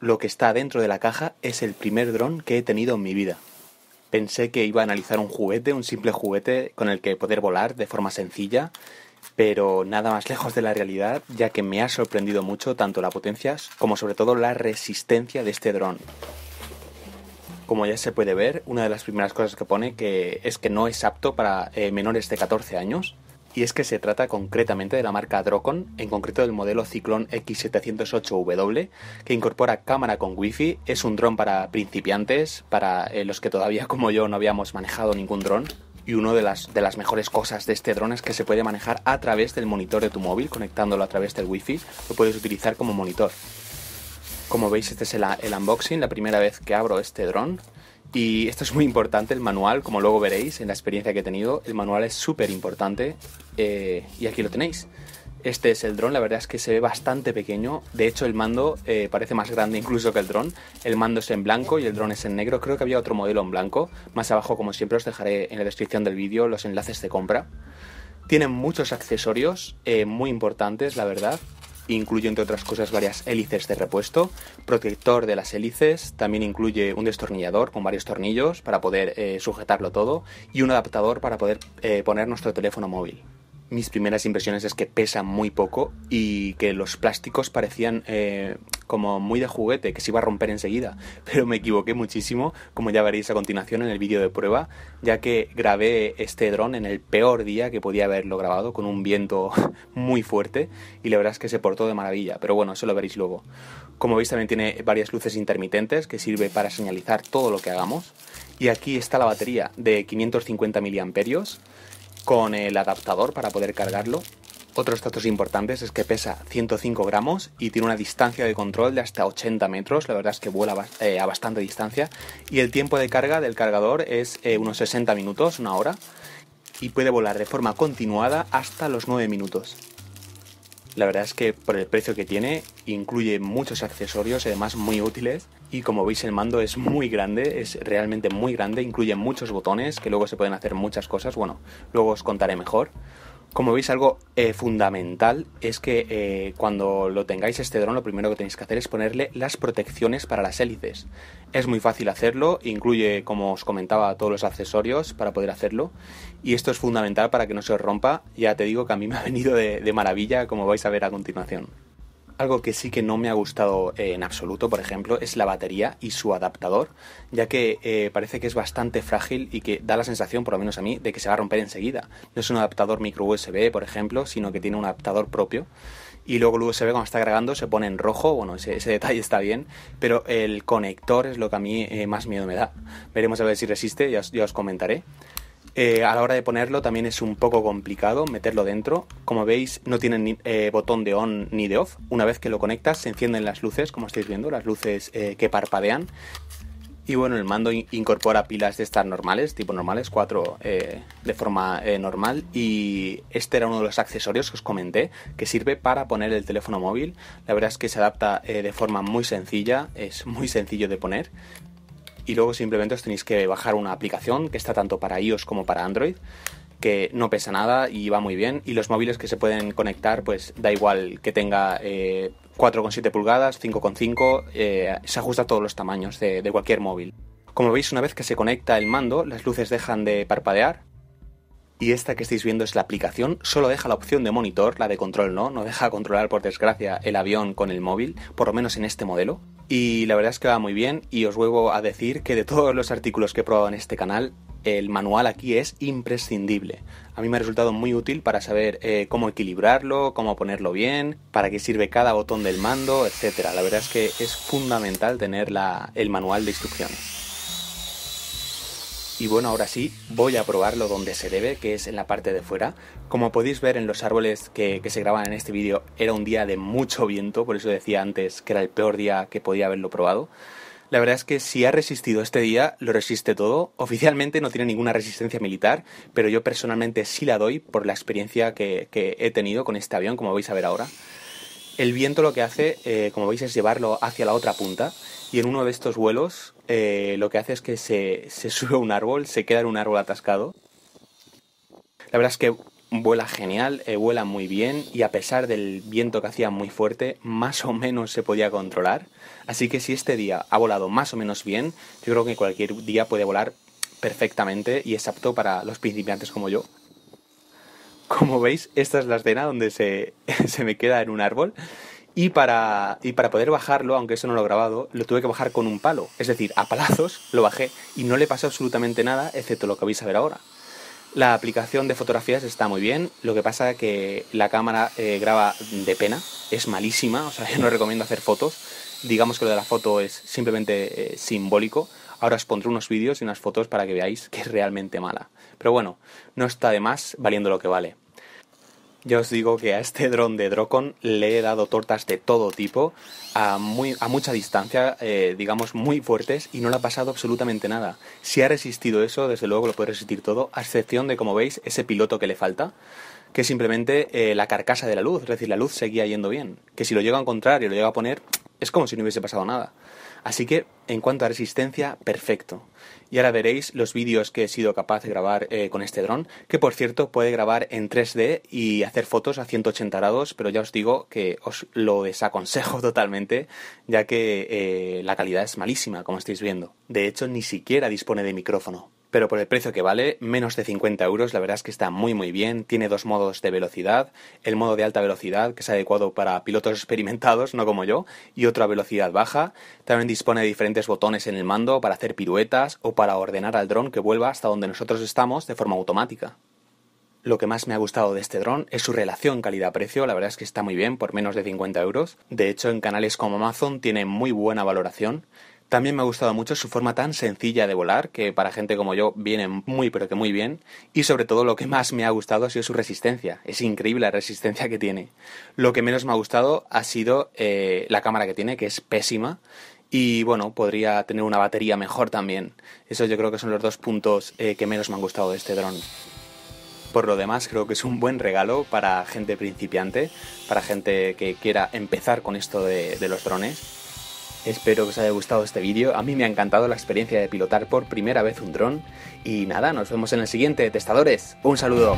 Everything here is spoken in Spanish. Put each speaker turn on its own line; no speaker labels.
Lo que está dentro de la caja es el primer dron que he tenido en mi vida. Pensé que iba a analizar un juguete, un simple juguete con el que poder volar de forma sencilla, pero nada más lejos de la realidad, ya que me ha sorprendido mucho tanto la potencia como sobre todo la resistencia de este dron. Como ya se puede ver, una de las primeras cosas que pone que es que no es apto para eh, menores de 14 años, y es que se trata concretamente de la marca Drocon, en concreto del modelo Cyclone X708W, que incorpora cámara con wifi, es un dron para principiantes, para eh, los que todavía como yo no habíamos manejado ningún dron, y una de las, de las mejores cosas de este dron es que se puede manejar a través del monitor de tu móvil, conectándolo a través del wifi, lo puedes utilizar como monitor. Como veis, este es el unboxing, la primera vez que abro este dron. Y esto es muy importante, el manual, como luego veréis en la experiencia que he tenido, el manual es súper importante eh, y aquí lo tenéis. Este es el dron, la verdad es que se ve bastante pequeño. De hecho, el mando eh, parece más grande incluso que el dron. El mando es en blanco y el dron es en negro. Creo que había otro modelo en blanco. Más abajo, como siempre, os dejaré en la descripción del vídeo los enlaces de compra. Tienen muchos accesorios eh, muy importantes, la verdad incluye entre otras cosas varias hélices de repuesto, protector de las hélices, también incluye un destornillador con varios tornillos para poder eh, sujetarlo todo y un adaptador para poder eh, poner nuestro teléfono móvil. Mis primeras impresiones es que pesa muy poco y que los plásticos parecían eh, como muy de juguete, que se iba a romper enseguida, pero me equivoqué muchísimo, como ya veréis a continuación en el vídeo de prueba, ya que grabé este dron en el peor día que podía haberlo grabado, con un viento muy fuerte, y la verdad es que se portó de maravilla, pero bueno, eso lo veréis luego. Como veis también tiene varias luces intermitentes que sirve para señalizar todo lo que hagamos, y aquí está la batería de 550 mAh con el adaptador para poder cargarlo otros datos importantes es que pesa 105 gramos y tiene una distancia de control de hasta 80 metros, la verdad es que vuela eh, a bastante distancia y el tiempo de carga del cargador es eh, unos 60 minutos, una hora y puede volar de forma continuada hasta los 9 minutos. La verdad es que por el precio que tiene incluye muchos accesorios, además muy útiles. Y como veis el mando es muy grande, es realmente muy grande, incluye muchos botones que luego se pueden hacer muchas cosas. Bueno, luego os contaré mejor. Como veis, algo eh, fundamental es que eh, cuando lo tengáis este dron, lo primero que tenéis que hacer es ponerle las protecciones para las hélices. Es muy fácil hacerlo, incluye, como os comentaba, todos los accesorios para poder hacerlo. Y esto es fundamental para que no se os rompa. Ya te digo que a mí me ha venido de maravilla, como vais a ver a continuación. Algo que sí que no me ha gustado eh, en absoluto, por ejemplo, es la batería y su adaptador, ya que eh, parece que es bastante frágil y que da la sensación, por lo menos a mí, de que se va a romper enseguida. No es un adaptador micro USB, por ejemplo, sino que tiene un adaptador propio. Y luego el USB cuando está cargando se pone en rojo, bueno, ese, detalle está bien, pero el conector es lo que a mí eh, más miedo me da. Veremos a ver si resiste, ya os comentaré. Eh, a la hora de ponerlo también es un poco complicado meterlo dentro. Como veis no tiene ni, eh, botón de on ni de off. Una vez que lo conectas se encienden las luces, como estáis viendo, las luces eh, que parpadean. Y bueno, el mando incorpora pilas de estas normales, tipo normales, cuatro de forma normal. Y este era uno de los accesorios que os comenté, que sirve para poner el teléfono móvil. La verdad es que se adapta de forma muy sencilla, es muy sencillo de poner y luego simplemente os tenéis que bajar una aplicación que está tanto para iOS como para Android que no pesa nada y va muy bien y los móviles que se pueden conectar pues da igual que tenga 4,7 eh, pulgadas, 5,5 eh, se ajusta a todos los tamaños de cualquier móvil. Como veis una vez que se conecta el mando las luces dejan de parpadear y esta que estáis viendo es la aplicación, solo deja la opción de monitor, la de control no, no deja controlar por desgracia el avión con el móvil, por lo menos en este modelo. Y la verdad es que va muy bien y os vuelvo a decir que de todos los artículos que he probado en este canal, el manual aquí es imprescindible. A mí me ha resultado muy útil para saber eh, cómo equilibrarlo, cómo ponerlo bien, para qué sirve cada botón del mando, etc. La verdad es que es fundamental tener el manual de instrucciones. Y bueno, ahora sí, voy a probarlo donde se debe, que es en la parte de fuera. Como podéis ver en los árboles que, se graban en este vídeo, era un día de mucho viento, por eso decía antes que era el peor día que podía haberlo probado. La verdad es que si ha resistido este día, lo resiste todo. Oficialmente no tiene ninguna resistencia militar, pero yo personalmente sí la doy por la experiencia que, que he tenido con este avión, como vais a ver ahora el viento lo que hace, eh, como veis, es llevarlo hacia la otra punta. Y en uno de estos vuelos eh, lo que hace es que se, sube un árbol, se queda en un árbol atascado. La verdad es que vuela genial, eh, vuela muy bien y a pesar del viento que hacía muy fuerte, más o menos se podía controlar. Así que si este día ha volado más o menos bien, yo creo que cualquier día puede volar perfectamente y es apto para los principiantes como yo. Como veis, esta es la escena donde se, me queda en un árbol. Y para, para poder bajarlo, aunque eso no lo he grabado, lo tuve que bajar con un palo. Es decir, a palazos lo bajé y no le pasó absolutamente nada, excepto lo que vais a ver ahora. La aplicación de fotografías está muy bien, lo que pasa es que la cámara eh, graba de pena, es malísima, o sea, yo no recomiendo hacer fotos. Digamos que lo de la foto es simplemente eh, simbólico, Ahora os pondré unos vídeos y unas fotos para que veáis que es realmente mala. Pero bueno, no está de más valiendo lo que vale. Ya os digo que a este dron de Drocon le he dado tortas de todo tipo, a, muy, a mucha distancia, eh, digamos muy fuertes, y no le ha pasado absolutamente nada. Si ha resistido eso, desde luego lo puede resistir todo, a excepción de, como veis, ese piloto que le falta, que es simplemente eh, la carcasa de la luz, es decir, la luz seguía yendo bien. Que si lo llega a encontrar y lo llega a poner, es como si no hubiese pasado nada. Así que, en cuanto a resistencia, perfecto. Y ahora veréis los vídeos que he sido capaz de grabar eh, con este dron, que por cierto puede grabar en 3D y hacer fotos a 180 grados, pero ya os digo que os lo desaconsejo totalmente, ya que eh, la calidad es malísima, como estáis viendo. De hecho, ni siquiera dispone de micrófono pero por el precio que vale, menos de 50 euros, la verdad es que está muy muy bien. Tiene dos modos de velocidad, el modo de alta velocidad, que es adecuado para pilotos experimentados, no como yo, y otra velocidad baja. También dispone de diferentes botones en el mando para hacer piruetas o para ordenar al dron que vuelva hasta donde nosotros estamos de forma automática. Lo que más me ha gustado de este dron es su relación calidad-precio, la verdad es que está muy bien por menos de 50 euros. De hecho, en canales como Amazon tiene muy buena valoración. También me ha gustado mucho su forma tan sencilla de volar, que para gente como yo viene muy pero que muy bien, y sobre todo lo que más me ha gustado ha sido su resistencia. Es increíble la resistencia que tiene. Lo que menos me ha gustado ha sido eh, la cámara que tiene, que es pésima, y bueno, podría tener una batería mejor también. eso yo creo que son los dos puntos eh, que menos me han gustado de este dron. Por lo demás, creo que es un buen regalo para gente principiante, para gente que quiera empezar con esto de los drones Espero que os haya gustado este vídeo, a mí me ha encantado la experiencia de pilotar por primera vez un dron y nada, nos vemos en el siguiente, testadores, un saludo.